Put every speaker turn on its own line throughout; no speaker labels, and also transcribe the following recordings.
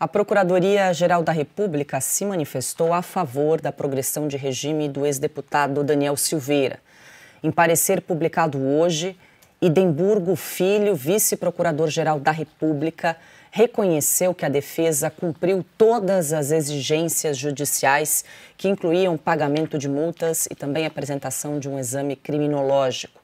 A Procuradoria-Geral da República se manifestou a favor da progressão de regime do ex-deputado Daniel Silveira. Em parecer publicado hoje, Idemburgo Filho, vice-procurador-geral da República, reconheceu que a defesa cumpriu todas as exigências judiciais, que incluíam pagamento de multas e também apresentação de um exame criminológico.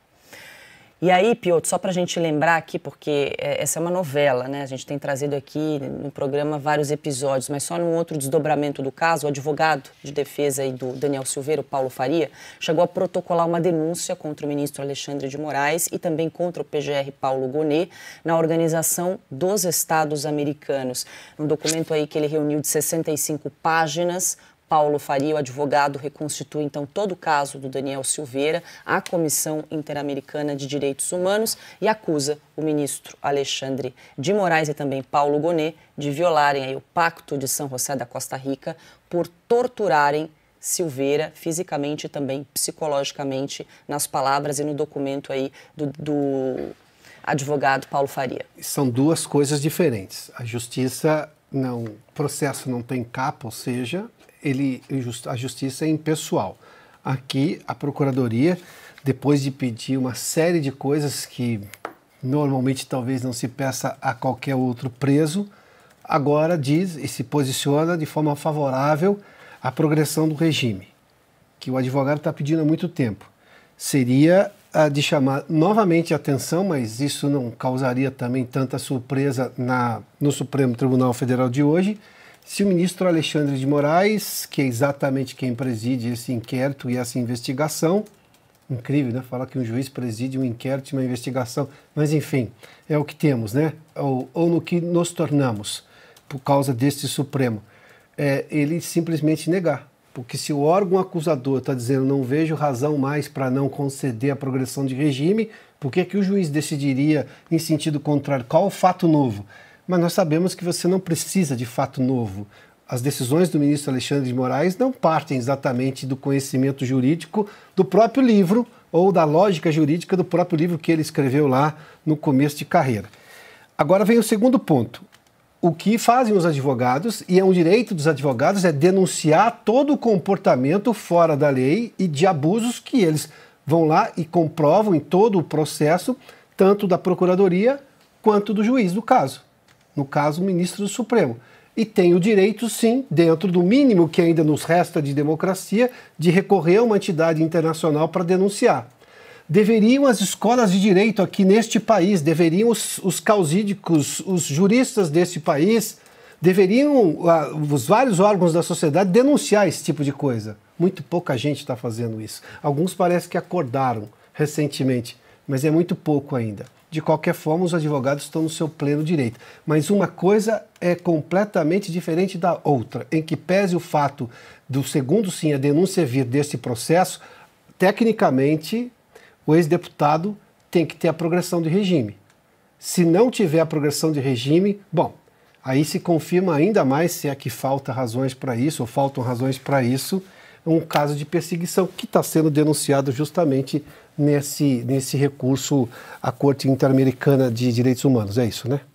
E aí, Piotr, só para a gente lembrar aqui, porque é, essa é uma novela, né? A gente tem trazido aqui no programa vários episódios, mas só num outro desdobramento do caso, o advogado de defesa aí do Daniel Silveira, Paulo Faria, chegou a protocolar uma denúncia contra o ministro Alexandre de Moraes e também contra o PGR Paulo Gonet na Organização dos Estados Americanos. Um documento aí que ele reuniu de 65 páginas, Paulo Faria, o advogado, reconstitui então todo o caso do Daniel Silveira à Comissão Interamericana de Direitos Humanos e acusa o ministro Alexandre de Moraes e também Paulo Gonet de violarem aí, o Pacto de São José da Costa Rica por torturarem Silveira fisicamente e também psicologicamente nas palavras e no documento aí do, do advogado Paulo Faria.
São duas coisas diferentes. A justiça não, processo não tem capa, ou seja, ele, a justiça é impessoal. Aqui, a Procuradoria, depois de pedir uma série de coisas que normalmente talvez não se peça a qualquer outro preso, agora diz e se posiciona de forma favorável à progressão do regime, que o advogado está pedindo há muito tempo. Seria ah, de chamar novamente a atenção, mas isso não causaria também tanta surpresa na, no Supremo Tribunal Federal de hoje, se o ministro Alexandre de Moraes, que é exatamente quem preside esse inquérito e essa investigação, incrível, né? Falar que um juiz preside um inquérito e uma investigação, mas enfim, é o que temos, né? Ou, ou no que nos tornamos por causa deste Supremo. É, ele simplesmente negar. Porque se o órgão acusador está dizendo não vejo razão mais para não conceder a progressão de regime, por que, que o juiz decidiria em sentido contrário? Qual o fato novo? Mas nós sabemos que você não precisa de fato novo. As decisões do ministro Alexandre de Moraes não partem exatamente do conhecimento jurídico do próprio livro ou da lógica jurídica do próprio livro que ele escreveu lá no começo de carreira. Agora vem o segundo ponto. O que fazem os advogados, e é um direito dos advogados, é denunciar todo o comportamento fora da lei e de abusos que eles vão lá e comprovam em todo o processo, tanto da procuradoria quanto do juiz do caso no caso, o ministro do Supremo. E tem o direito, sim, dentro do mínimo que ainda nos resta de democracia, de recorrer a uma entidade internacional para denunciar. Deveriam as escolas de direito aqui neste país, deveriam os, os causídicos, os juristas deste país, deveriam ah, os vários órgãos da sociedade denunciar esse tipo de coisa. Muito pouca gente está fazendo isso. Alguns parece que acordaram recentemente mas é muito pouco ainda. De qualquer forma, os advogados estão no seu pleno direito. Mas uma coisa é completamente diferente da outra, em que pese o fato do segundo sim a denúncia vir desse processo, tecnicamente o ex-deputado tem que ter a progressão de regime. Se não tiver a progressão de regime, bom, aí se confirma ainda mais se é que falta razões para isso ou faltam razões para isso um caso de perseguição que está sendo denunciado justamente nesse, nesse recurso à Corte Interamericana de Direitos Humanos. É isso, né?